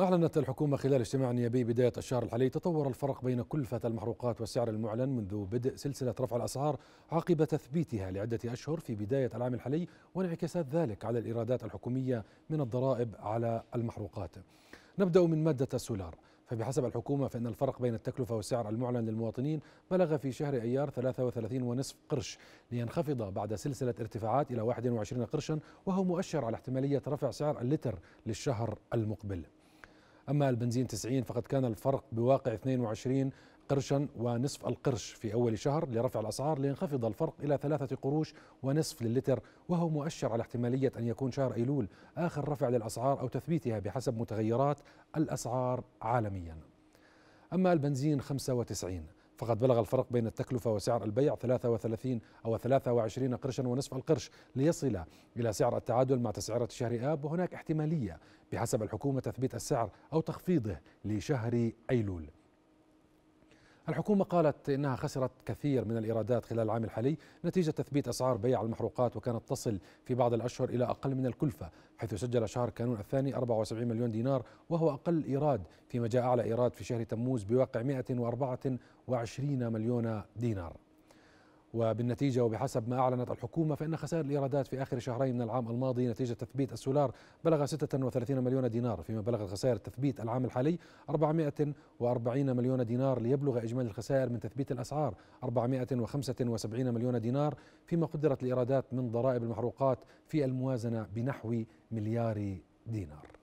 أعلنت الحكومة خلال اجتماع نيابي بداية الشهر الحالي تطور الفرق بين كلفة المحروقات والسعر المعلن منذ بدء سلسلة رفع الأسعار عقب تثبيتها لعدة أشهر في بداية العام الحالي وانعكاسات ذلك على الإيرادات الحكومية من الضرائب على المحروقات نبدأ من مادة السولار فبحسب الحكومة فإن الفرق بين التكلفة والسعر المعلن للمواطنين بلغ في شهر أيار 33.5 قرش لينخفض بعد سلسلة ارتفاعات إلى 21 قرشا وهو مؤشر على احتمالية رفع سعر اللتر للشهر المقبل أما البنزين 90 فقد كان الفرق بواقع 22 قرشا ونصف القرش في أول شهر لرفع الأسعار لينخفض الفرق إلى ثلاثة قروش ونصف للتر وهو مؤشر على احتمالية أن يكون شهر أيلول آخر رفع للأسعار أو تثبيتها بحسب متغيرات الأسعار عالميا أما البنزين 95 فقد بلغ الفرق بين التكلفة وسعر البيع 33 أو 23 قرشا ونصف القرش ليصل إلى سعر التعادل مع تسعيرة شهر آب وهناك احتمالية بحسب الحكومة تثبيت السعر أو تخفيضه لشهر أيلول الحكومة قالت إنها خسرت كثير من الإيرادات خلال العام الحالي نتيجة تثبيت أسعار بيع المحروقات وكانت تصل في بعض الأشهر إلى أقل من الكلفة حيث سجل شهر كانون الثاني 74 مليون دينار وهو أقل إيراد فيما جاء أعلى إيراد في شهر تموز بواقع 124 مليون دينار وبالنتيجة وبحسب ما أعلنت الحكومة فإن خسائر الإيرادات في آخر شهرين من العام الماضي نتيجة تثبيت السولار بلغ 36 مليون دينار فيما بلغت خسائر التثبيت العام الحالي 440 مليون دينار ليبلغ إجمالي الخسائر من تثبيت الأسعار 475 مليون دينار فيما قدرت الإيرادات من ضرائب المحروقات في الموازنة بنحو مليار دينار